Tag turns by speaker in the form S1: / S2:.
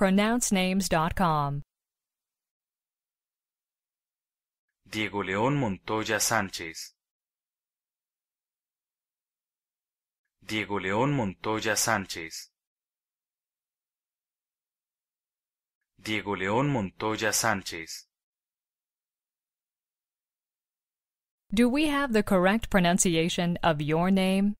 S1: pronouncenames.com.
S2: Diego León Montoya Sánchez. Diego León Montoya Sánchez. Diego León Montoya Sánchez.
S1: Do we have the correct pronunciation of your name?